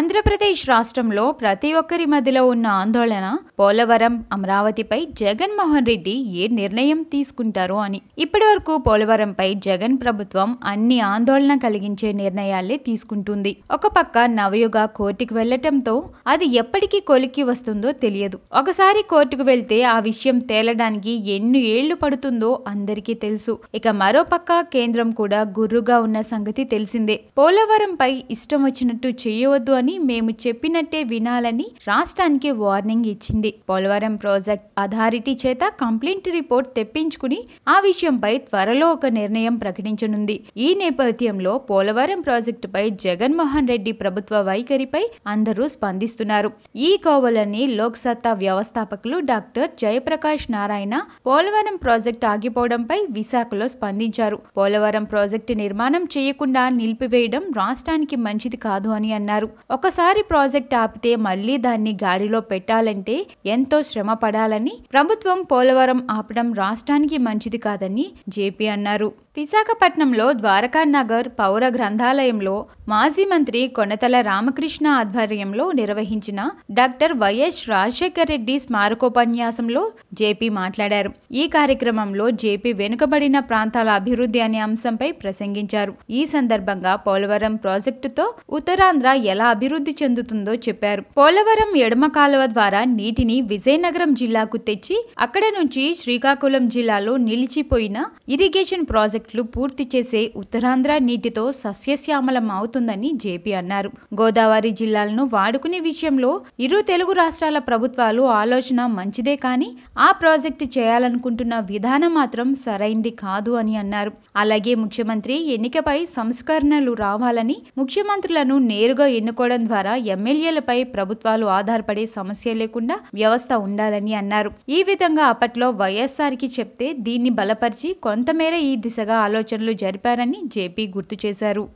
ఆంధ్రప్రదేశ్ రాష్ట్రంలో ప్రతి ఒక్కరి మధ్యలో ఉన్న ఆందోళన పోలవరం అమరావతిపై జగన్మోహన్ రెడ్డి ఏ నిర్ణయం తీసుకుంటారు అని ఇప్పటి వరకు పోలవరంపై జగన్ ప్రభుత్వం అన్ని ఆందోళన కలిగించే నిర్ణయాలే తీసుకుంటుంది ఒక పక్క నవయుగ కోర్టుకు వెళ్లటంతో అది ఎప్పటికీ కొలిక్కి వస్తుందో తెలియదు ఒకసారి కోర్టుకు వెళ్తే ఆ విషయం తేలడానికి ఎన్ని ఏళ్లు పడుతుందో అందరికీ తెలుసు ఇక మరో పక్క కేంద్రం కూడా గుర్రుగా ఉన్న సంగతి తెలిసిందే పోలవరంపై ఇష్టం వచ్చినట్టు చేయవద్దు అని మేము చెప్పినట్టే వినాలని రాష్ట్రానికి వార్నింగ్ ఇచ్చింది చేసింది పోలవరం ప్రాజెక్ట్ అథారిటీ చేత కంప్లైంట్ రిపోర్ట్ తెప్పించుకుని ఆ విషయంపై త్వరలో ఒక నిర్ణయం ప్రకటించనుంది ఈ నేపథ్యంలో పోలవరం ప్రాజెక్టుపై జగన్మోహన్ రెడ్డి ప్రభుత్వ వైఖరిపై అందరూ స్పందిస్తున్నారు ఈ కోవలని లోక్సత్తా వ్యవస్థాపకులు డాక్టర్ జయప్రకాష్ నారాయణ పోలవరం ప్రాజెక్టు ఆగిపోవడంపై విశాఖలో స్పందించారు పోలవరం ప్రాజెక్టు నిర్మాణం చేయకుండా నిలిపివేయడం రాష్ట్రానికి మంచిది కాదు అని అన్నారు ఒకసారి ప్రాజెక్ట్ ఆపితే మళ్లీ దాన్ని గాడిలో పెట్టాలంటే ఎంతో శ్రమ పడాలని ప్రభుత్వం పోలవరం ఆపడం రాష్ట్రానికి మంచిది కాదని జేపీ అన్నారు విశాఖపట్నంలో ద్వారకా నగర్ పౌర గ్రంథాలయంలో మాజీ మంత్రి కొనతల రామకృష్ణ ఆధ్వర్యంలో నిర్వహించిన డాక్టర్ వైఎస్ రాజశేఖర రెడ్డి స్మారకోపన్యాసంలో జేపీ మాట్లాడారు ఈ కార్యక్రమంలో జేపీ వెనుకబడిన ప్రాంతాల అభివృద్ధి అనే అంశంపై ప్రసంగించారు ఈ సందర్భంగా పోలవరం ప్రాజెక్టుతో ఉత్తరాంధ్ర ఎలా అభివృద్ధి చెందుతుందో చెప్పారు పోలవరం ఎడమ కాలువ ద్వారా నీటిని విజయనగరం జిల్లాకు తెచ్చి అక్కడ నుంచి శ్రీకాకుళం జిల్లాలో నిలిచిపోయిన ఇరిగేషన్ ప్రాజెక్టులు పూర్తి చేసే ఉత్తరాంధ్ర నీటితో సస్యశ్యామలం అవుతుంది వస్తుందని జేపీ అన్నారు గోదావరి జిల్లాలను వాడుకునే విషయంలో ఇరు తెలుగు రాష్ట్రాల ప్రభుత్వాలు ఆలోచన మంచిదే కానీ ఆ ప్రాజెక్టు చేయాలనుకుంటున్న విధానం మాత్రం సరైంది కాదు అని అన్నారు అలాగే ముఖ్యమంత్రి ఎన్నికపై సంస్కరణలు రావాలని ముఖ్యమంత్రులను నేరుగా ఎన్నుకోవడం ద్వారా ఎమ్మెల్యేలపై ప్రభుత్వాలు ఆధారపడే సమస్య లేకుండా వ్యవస్థ ఉండాలని అన్నారు ఈ విధంగా అప్పట్లో వైఎస్సార్కి చెప్తే దీన్ని బలపరిచి కొంతమేర ఈ దిశగా ఆలోచనలు జరిపారని జేపీ గుర్తు చేశారు